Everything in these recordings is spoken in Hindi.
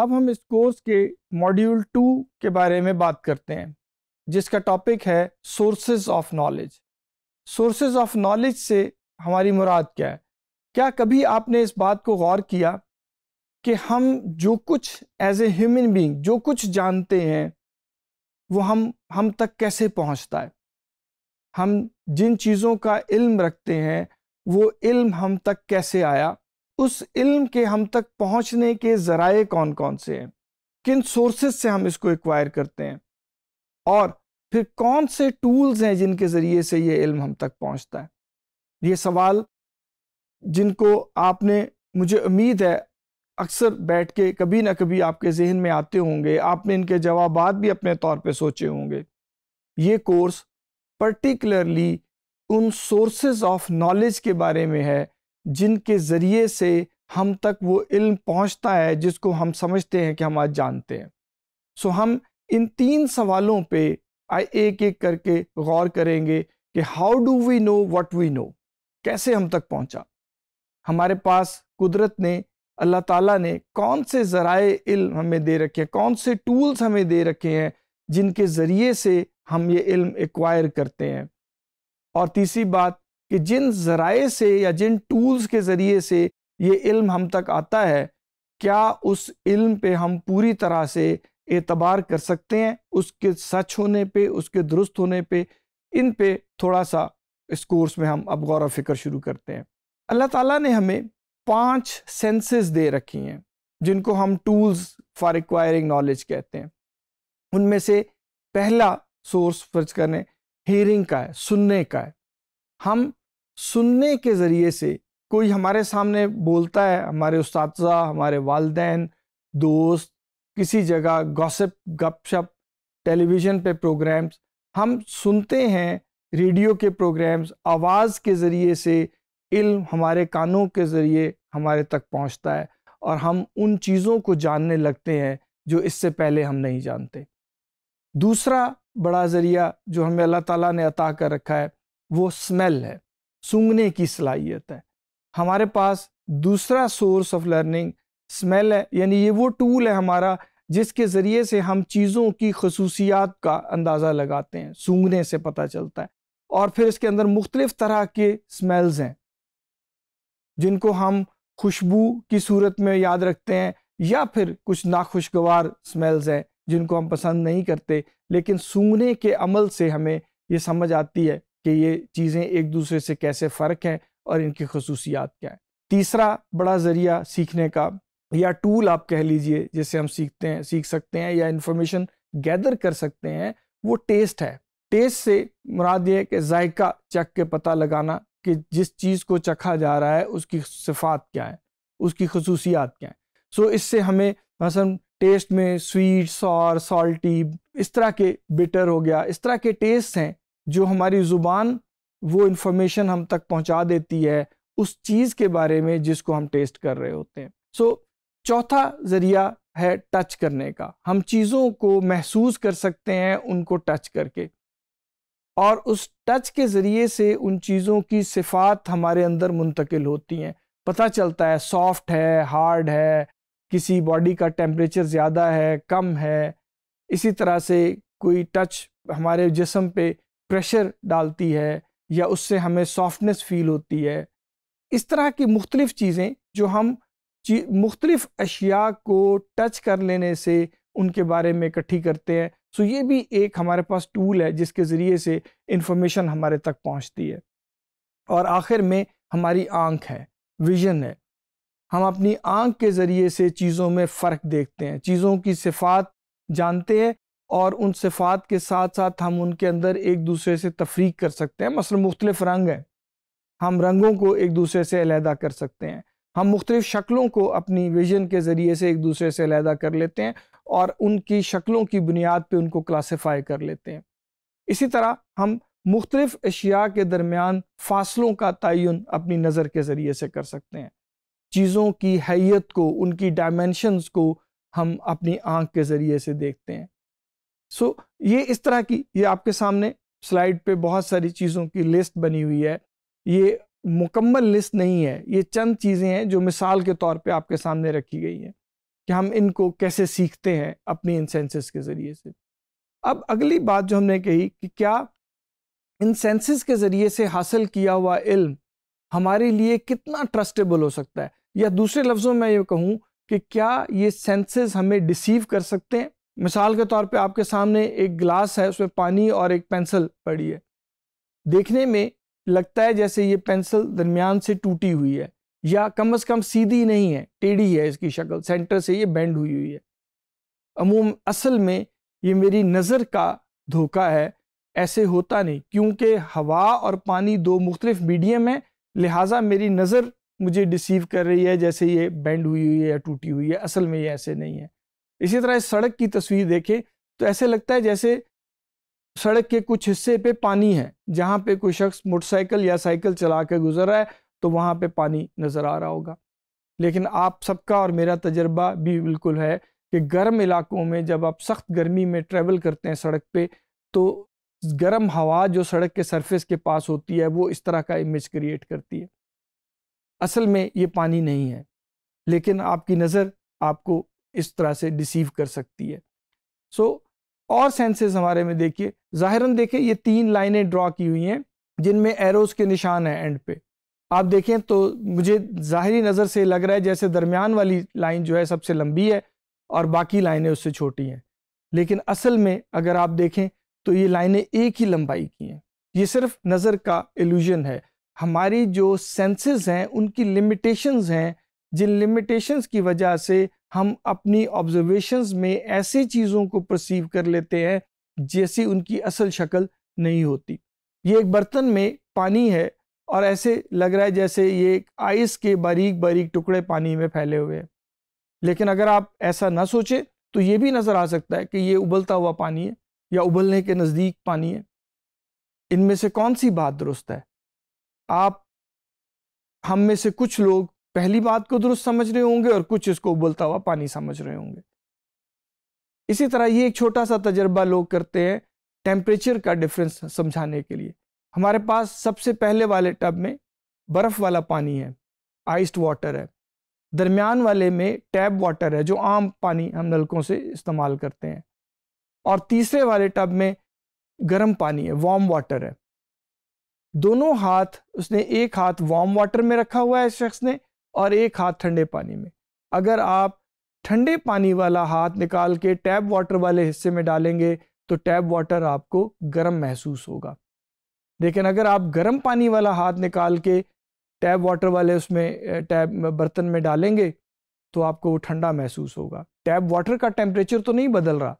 अब हम इस कोर्स के मॉड्यूल टू के बारे में बात करते हैं जिसका टॉपिक है sources of knowledge sources of knowledge से हमारी मुराद क्या है क्या कभी आपने इस बात को गौर किया कि हम जो कुछ एज ए ह्यूमन बींग जो कुछ जानते हैं वो हम हम तक कैसे पहुंचता है हम जिन चीज़ों का इल्म रखते हैं वो इल्म हम तक कैसे आया उस इल्म के हम तक पहुंचने के ज़राए कौन कौन से हैं किन सोर्सेस से हम इसको एक्वायर करते हैं और फिर कौन से टूल्स हैं जिनके ज़रिए से ये इल्म हम तक पहुंचता है ये सवाल जिनको आपने मुझे उम्मीद है अक्सर बैठ के कभी ना कभी आपके जहन में आते होंगे आपने इनके जवाब भी अपने तौर पर सोचे होंगे ये कोर्स पर्टिकुलरली उन सोर्सेज ऑफ नॉलेज के बारे में है जिनके ज़रिए से हम तक वो इल्म पहुंचता है जिसको हम समझते हैं कि हम आज जानते हैं सो हम इन तीन सवालों पे एक एक करके गौर करेंगे कि how do we know what we know कैसे हम तक पहुंचा हमारे पास कुदरत ने अल्लाह ताला ने कौन से ज़राए इल्म हमें दे रखे हैं कौन से टूल्स हमें दे रखे हैं जिनके ज़रिए से हम ये इल्म एक्वायर करते हैं और तीसरी बात कि जिन ज़राए से या जिन टूल्स के ज़रिए से ये इल्म हम तक आता है क्या उस इल्म पे हम पूरी तरह से एतबार कर सकते हैं उसके सच होने पे उसके दुरुस्त होने पे इन पे थोड़ा सा इस कोर्स में हम अब गौर फिक्र शुरू करते हैं अल्लाह ताला ने हमें पांच सेंसेस दे रखी हैं जिनको हम टूल्स फॉर एक्वायरिंग नॉलेज कहते हैं उनमें से पहला सोर्स फर्ज करें हियरिंग का है सुनने का है हम सुनने के ज़रिए से कोई हमारे सामने बोलता है हमारे उस हमारे वालदेन दोस्त किसी जगह गॉसिप गपशप टेलीविज़न पे प्रोग्राम्स हम सुनते हैं रेडियो के प्रोग्राम्स आवाज़ के ज़रिए से इल्म हमारे कानों के ज़रिए हमारे तक पहुंचता है और हम उन चीज़ों को जानने लगते हैं जो इससे पहले हम नहीं जानते दूसरा बड़ा ज़रिया जो हमें अल्लाह ताला ने अता कर रखा है वो स्मेल है सूंघने की सलाहियत है हमारे पास दूसरा सोर्स ऑफ लर्निंग स्मेल है यानी ये वो टूल है हमारा जिसके ज़रिए से हम चीज़ों की खसूसियात का अंदाज़ा लगाते हैं सूंघने से पता चलता है और फिर इसके अंदर मुख्तलिफ़ तरह के स्मेल्स हैं जिनको हम खुशबू की सूरत में याद रखते हैं या फिर कुछ नाखुशगवार स्मेल्स हैं जिनको हम पसंद नहीं करते लेकिन सूंघने के अमल से हमें ये समझ आती है कि ये चीज़ें एक दूसरे से कैसे फ़र्क हैं और इनकी खसूसियात क्या है तीसरा बड़ा ज़रिया सीखने का या टूल आप कह लीजिए जिससे हम सीखते हैं सीख सकते हैं या इन्फॉर्मेशन गैदर कर सकते हैं वो टेस्ट है टेस्ट से मुराद ये है कि जायका चख के पता लगाना कि जिस चीज़ को चखा जा रहा है उसकी सिफात क्या है उसकी खसूसियात क्या है सो इससे हमें मसलन टेस्ट में स्वीट सॉर सॉल्टी इस तरह के बिटर हो गया इस तरह के टेस्ट हैं जो हमारी ज़ुबान वो इन्फॉर्मेशन हम तक पहुंचा देती है उस चीज़ के बारे में जिसको हम टेस्ट कर रहे होते हैं सो so, चौथा ज़रिया है टच करने का हम चीज़ों को महसूस कर सकते हैं उनको टच करके और उस टच के ज़रिए से उन चीज़ों की सिफात हमारे अंदर मुंतकिल होती हैं पता चलता है सॉफ्ट है हार्ड है किसी बॉडी का टेम्परेचर ज़्यादा है कम है इसी तरह से कोई टच हमारे जिसम पे प्रेशर डालती है या उससे हमें सॉफ्टनेस फील होती है इस तरह की मुख्तलिफ़ चीज़ें जो हम ची, मुख्तलिफ़ अशिया को टच कर लेने से उनके बारे में इकट्ठी करते हैं सो ये भी एक हमारे पास टूल है जिसके ज़रिए से इंफॉर्मेशन हमारे तक पहुंचती है और आखिर में हमारी आंख है विजन है हम अपनी आंख के ज़रिए से चीज़ों में फ़र्क देखते हैं चीज़ों की सिफात जानते हैं और उन सिफात के साथ साथ हम उनके अंदर एक दूसरे से तफरीक कर सकते हैं मसल मुख्तलिफ रंग हैं हम रंगों को एक दूसरे से अलहदा कर सकते हैं हम मुख्तलिफ शक्लों को अपनी विजन के ज़रिए से एक दूसरे से अलहदा कर लेते हैं और उनकी शक्लों की बुनियाद पर उनको क्लासीफाई कर लेते हैं इसी तरह हम मुख्तलिफ अशिया के दरमियान फासलों का तयन अपनी नज़र के ज़रिए से कर सकते हैं चीज़ों की हैत को उनकी डायमेंशनस को हम अपनी आँख के ज़रिए से देखते हैं सो so, ये इस तरह की ये आपके सामने स्लाइड पे बहुत सारी चीज़ों की लिस्ट बनी हुई है ये मुकम्मल लिस्ट नहीं है ये चंद चीज़ें हैं जो मिसाल के तौर पे आपके सामने रखी गई हैं कि हम इनको कैसे सीखते हैं अपनी इन सेंसेस के ज़रिए से अब अगली बात जो हमने कही कि क्या इन सेंसेस के ज़रिए से हासिल किया हुआ इल्म हमारे लिए कितना ट्रस्टेबल हो सकता है या दूसरे लफ्ज़ों में ये कहूँ कि क्या ये सेंसेस हमें डिसीव कर सकते हैं मिसाल के तौर पे आपके सामने एक गिलास है उसमें पानी और एक पेंसिल पड़ी है देखने में लगता है जैसे ये पेंसिल दरमियान से टूटी हुई है या कम अज़ कम सीधी नहीं है टेढ़ी है इसकी शक्ल सेंटर से ये बेंड हुई हुई है अमूम असल में ये मेरी नज़र का धोखा है ऐसे होता नहीं क्योंकि हवा और पानी दो मुख्तलिफ मीडियम हैं लिहाजा मेरी नज़र मुझे डिसीव कर रही है जैसे ये बेंड हुई हुई है या टूटी हुई है असल में ये ऐसे नहीं है इसी तरह इस सड़क की तस्वीर देखें तो ऐसे लगता है जैसे सड़क के कुछ हिस्से पे पानी है जहाँ पे कोई शख्स मोटरसाइकिल या साइकिल चला कर गुजर रहा है तो वहाँ पे पानी नज़र आ रहा होगा लेकिन आप सबका और मेरा तजर्बा भी बिल्कुल है कि गर्म इलाकों में जब आप सख्त गर्मी में ट्रैवल करते हैं सड़क पर तो गर्म हवा जो सड़क के सरफेस के पास होती है वो इस तरह का इमेज क्रिएट करती है असल में ये पानी नहीं है लेकिन आपकी नज़र आपको इस तरह से डिसीव कर सकती है सो so, और सेंसेस हमारे में देखिए ज़ाहिरन देखें ये तीन लाइनें ड्रॉ की हुई हैं जिनमें एरोज़ के निशान हैं एंड पे आप देखें तो मुझे ज़ाहरी नज़र से लग रहा है जैसे दरमियान वाली लाइन जो है सबसे लंबी है और बाकी लाइनें उससे छोटी हैं लेकिन असल में अगर आप देखें तो ये लाइनें एक ही लंबाई की हैं ये सिर्फ नज़र का एल्यूजन है हमारी जो सेंसेस हैं उनकी लिमिटेशंस हैं जिन लिमिटेशंस की वजह से हम अपनी ऑब्जर्वेशंस में ऐसी चीज़ों को परसीव कर लेते हैं जैसी उनकी असल शक्ल नहीं होती ये एक बर्तन में पानी है और ऐसे लग रहा है जैसे ये आइस के बारीक बारीक टुकड़े पानी में फैले हुए हैं लेकिन अगर आप ऐसा ना सोचें तो ये भी नज़र आ सकता है कि ये उबलता हुआ पानी है या उबलने के नज़दीक पानी है इनमें से कौन सी बात दुरुस्त है आप हम में से कुछ लोग पहली बात को दुरुस्त समझ रहे होंगे और कुछ इसको उबलता हुआ पानी समझ रहे होंगे इसी तरह ये एक छोटा सा तजर्बा लोग करते हैं टेम्परेचर का डिफरेंस समझाने के लिए हमारे पास सबसे पहले वाले टब में बर्फ़ वाला पानी है आइस्ड वाटर है दरमियान वाले में टैब वाटर है जो आम पानी हम नलकों से इस्तेमाल करते हैं और तीसरे वाले टब में गर्म पानी है वार्म वाटर है दोनों हाथ उसने एक हाथ वार्म वाटर में रखा हुआ है इस शख्स ने और एक हाथ ठंडे पानी में अगर आप ठंडे पानी वाला हाथ निकाल के टैप वाटर वाले हिस्से में डालेंगे तो टैप वाटर आपको गर्म महसूस होगा लेकिन अगर आप गर्म पानी वाला हाथ निकाल के टैप वाटर वाले उसमें टैप बर्तन में डालेंगे तो आपको वो ठंडा महसूस होगा टैप वाटर का टेम्परेचर तो नहीं बदल रहा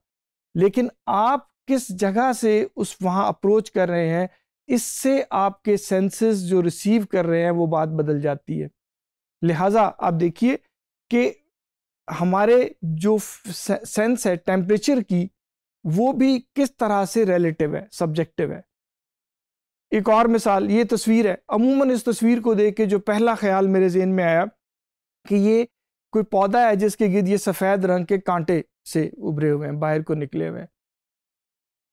लेकिन आप किस जगह से उस वहाँ अप्रोच कर रहे हैं इससे आपके सेंसेस जो रिसीव कर रहे हैं वो बात बदल जाती है लिहाजा आप देखिए कि हमारे जो सेंस है टेम्परेचर की वो भी किस तरह से रिलेटिव है सब्जेक्टिव है एक और मिसाल ये तस्वीर है अमूमन इस तस्वीर को देख के जो पहला ख्याल मेरे जहन में आया कि ये कोई पौधा है जिसके गिरद ये सफ़ेद रंग के कांटे से उभरे हुए हैं बाहर को निकले हुए हैं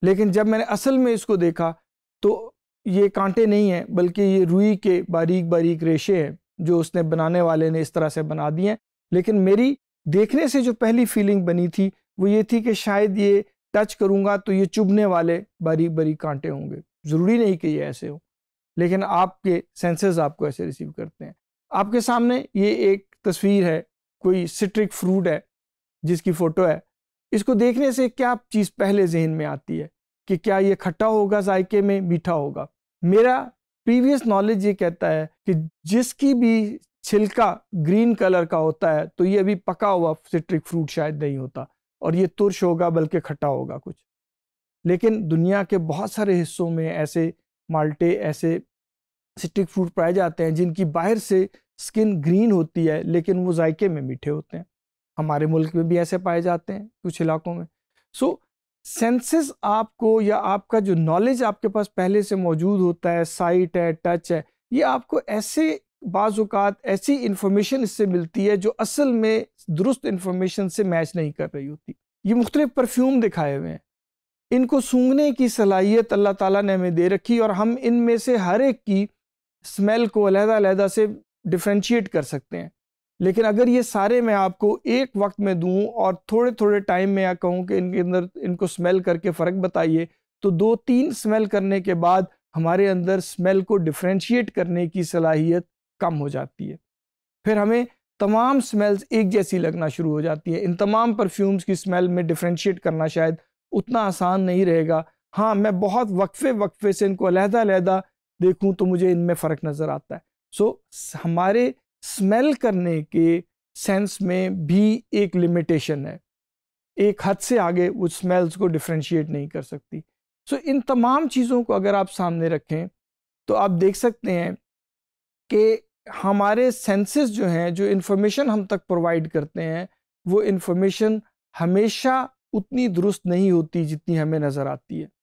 लेकिन जब मैंने असल में इसको देखा तो ये कांटे नहीं हैं बल्कि ये रुई के बारीक बारीक रेशे हैं जो उसने बनाने वाले ने इस तरह से बना दिए हैं लेकिन मेरी देखने से जो पहली फीलिंग बनी थी वो ये थी कि शायद ये टच करूँगा तो ये चुभने वाले बारीक बारीक कांटे होंगे ज़रूरी नहीं कि ये ऐसे हो लेकिन आपके सेंसेस आपको ऐसे रिसीव करते हैं आपके सामने ये एक तस्वीर है कोई सिट्रिक फ्रूट है जिसकी फ़ोटो है इसको देखने से क्या चीज़ पहले जहन में आती है कि क्या ये खट्टा होगा जायके में मीठा होगा मेरा प्रीवियस नॉलेज ये कहता है कि जिसकी भी छिलका ग्रीन कलर का होता है तो ये अभी पका हुआ सिट्रिक फ्रूट शायद नहीं होता और ये तुरश होगा बल्कि खट्टा होगा कुछ लेकिन दुनिया के बहुत सारे हिस्सों में ऐसे माल्टे ऐसे सिट्रिक फ्रूट पाए जाते हैं जिनकी बाहर से स्किन ग्रीन होती है लेकिन वो जायके में मीठे होते हैं हमारे मुल्क में भी ऐसे पाए जाते हैं कुछ इलाकों में सो so, सेंसेस आपको या आपका जो नॉलेज आपके पास पहले से मौजूद होता है साइट है टच है ये आपको ऐसे बाज़ात ऐसी इन्फॉर्मेशन इससे मिलती है जो असल में दुरुस्त इन्फॉर्मेशन से मैच नहीं कर रही होती ये मुख्तलिफ परफ्यूम दिखाए हुए हैं इनको सूंघने की सलाहियत अल्लाह ताला ने हमें दे रखी और हम इनमें से हर एक की स्मेल को अलहदा अलहदा से डिफ्रेंशिएट कर सकते हैं लेकिन अगर ये सारे मैं आपको एक वक्त में दूँ और थोड़े थोड़े टाइम में या कहूँ कि इनके अंदर इनको स्मेल करके फ़र्क बताइए तो दो तीन स्मेल करने के बाद हमारे अंदर स्मेल को डिफ्रेंशिएट करने की सलाहियत कम हो जाती है फिर हमें तमाम स्मेल्स एक जैसी लगना शुरू हो जाती है इन तमाम परफ्यूम्स की स्मेल में डिफ्रेंशिएट करना शायद उतना आसान नहीं रहेगा हाँ मैं बहुत वक्फे वक्फे से इनको अलहदा अलहदा देखूँ तो मुझे इनमें फ़र्क नज़र आता है सो so, हमारे स्मेल करने के सेंस में भी एक लिमिटेशन है एक हद से आगे वो स्मेल्स को डिफ्रेंशिएट नहीं कर सकती सो so, इन तमाम चीज़ों को अगर आप सामने रखें तो आप देख सकते हैं कि हमारे सेंसेस जो हैं जो इन्फॉर्मेशन हम तक प्रोवाइड करते हैं वो इन्फॉर्मेशन हमेशा उतनी दुरुस्त नहीं होती जितनी हमें नज़र आती है